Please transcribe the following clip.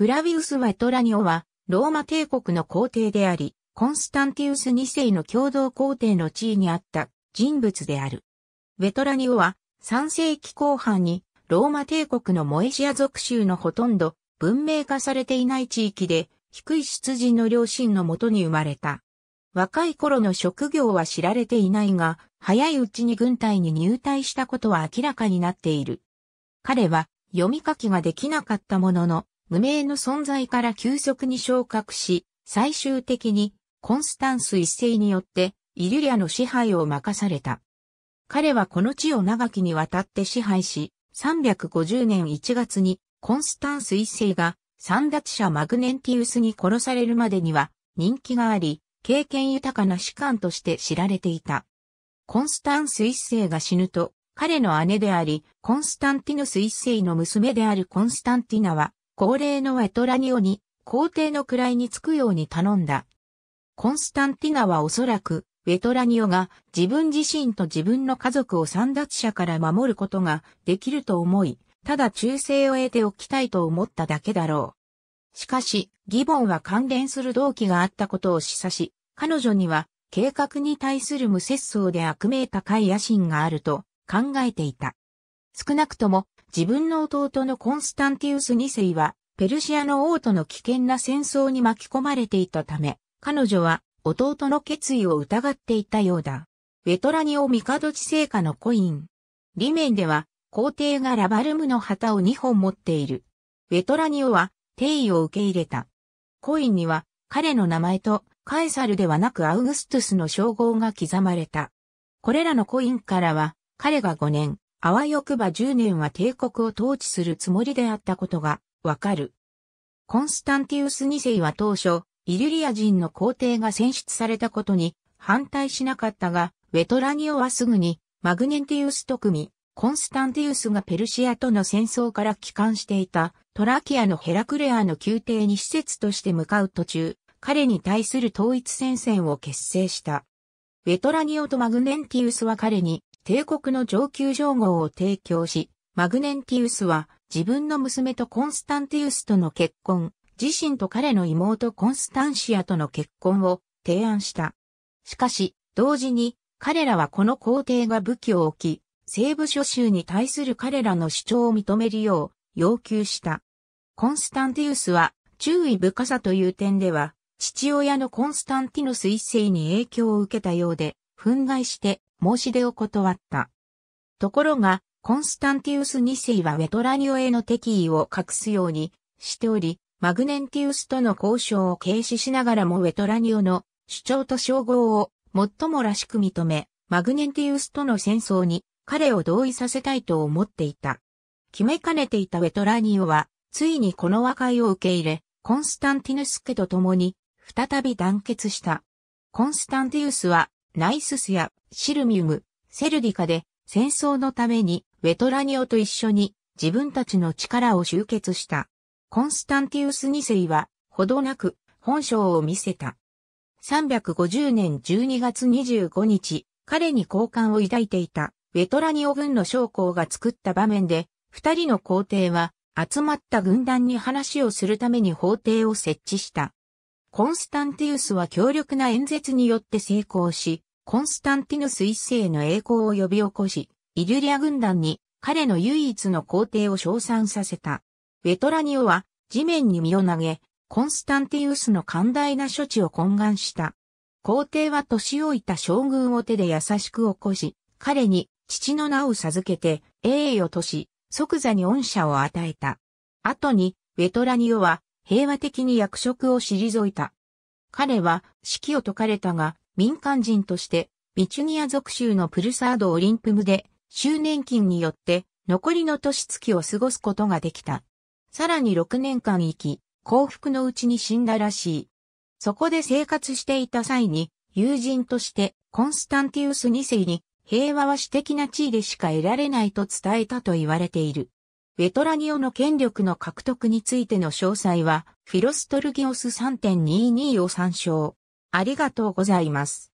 フラビウス・マトラニオは、ローマ帝国の皇帝であり、コンスタンティウス2世の共同皇帝の地位にあった人物である。ベトラニオは3世紀後半にローマ帝国のモエシア族州のほとんど文明化されていない地域で低い出自の両親のもとに生まれた。若い頃の職業は知られていないが、早いうちに軍隊に入隊したことは明らかになっている。彼は読み書きができなかったものの、無名の存在から急速に昇格し、最終的にコンスタンス一世によってイリュリアの支配を任された。彼はこの地を長きにわたって支配し、350年1月にコンスタンス一世が三奪者マグネンティウスに殺されるまでには人気があり、経験豊かな士官として知られていた。コンスタンス一世が死ぬと、彼の姉であり、コンスタンティノス一世の娘であるコンスタンティナは、恒例のエトラニオに、皇帝の位につくように頼んだ。コンスタンティナはおそらく、ウェトラニオが自分自身と自分の家族を三奪者から守ることができると思い、ただ忠誠を得ておきたいと思っただけだろう。しかし、ギボンは関連する動機があったことを示唆し、彼女には計画に対する無節操で悪名高い野心があると考えていた。少なくとも自分の弟のコンスタンティウス2世は、ペルシアの王との危険な戦争に巻き込まれていたため、彼女は弟の決意を疑っていたようだ。ウェトラニオミカドチ聖火のコイン。裏面では、皇帝がラバルムの旗を2本持っている。ウェトラニオは、定位を受け入れた。コインには、彼の名前と、カエサルではなくアウグストゥスの称号が刻まれた。これらのコインからは、彼が5年、あわよくば10年は帝国を統治するつもりであったことがわかる。コンスタンティウス2世は当初、イリュリア人の皇帝が選出されたことに反対しなかったが、ウェトラニオはすぐにマグネンティウスと組み、コンスタンティウスがペルシアとの戦争から帰還していたトラキアのヘラクレアの宮廷に施設として向かう途中、彼に対する統一戦線を結成した。ウェトラニオとマグネンティウスは彼に帝国の上級称号を提供し、マグネンティウスは自分の娘とコンスタンティウスとの結婚、自身と彼の妹コンスタンシアとの結婚を提案した。しかし、同時に彼らはこの皇帝が武器を置き、西部諸州に対する彼らの主張を認めるよう要求した。コンスタンティウスは注意深さという点では、父親のコンスタンティノス一世に影響を受けたようで、憤慨して申し出を断った。ところが、コンスタンティウス2世はウェトラニオへの敵意を隠すようにしており、マグネンティウスとの交渉を軽視しながらもウェトラニオの主張と称号を最もらしく認め、マグネンティウスとの戦争に彼を同意させたいと思っていた。決めかねていたウェトラニオは、ついにこの和解を受け入れ、コンスタンティヌス家と共に、再び団結した。コンスタンティウスは、ナイススやシルミウム、セルディカで戦争のためにウェトラニオと一緒に自分たちの力を集結した。コンスタンティウス2世はほどなく本性を見せた。350年12月25日、彼に好感を抱いていたウェトラニオ軍の将校が作った場面で、二人の皇帝は集まった軍団に話をするために法廷を設置した。コンスタンティウスは強力な演説によって成功し、コンスタンティヌス一世の栄光を呼び起こし、イリュリア軍団に彼の唯一の皇帝を称賛させた。ウェトラニオは地面に身を投げ、コンスタンティウスの寛大な処置を懇願した。皇帝は年老いた将軍を手で優しく起こし、彼に父の名を授けて栄誉とし、即座に恩赦を与えた。後に、ウェトラニオは平和的に役職を退いた。彼は指揮を解かれたが、民間人として、ビチュニア属州のプルサードオリンプムで、周年金によって、残りの年月を過ごすことができた。さらに6年間生き、幸福のうちに死んだらしい。そこで生活していた際に、友人としてコンスタンティウス2世に平和は私的な地位でしか得られないと伝えたと言われている。ベトラニオの権力の獲得についての詳細は、フィロストルギオス3.22を参照。ありがとうございます。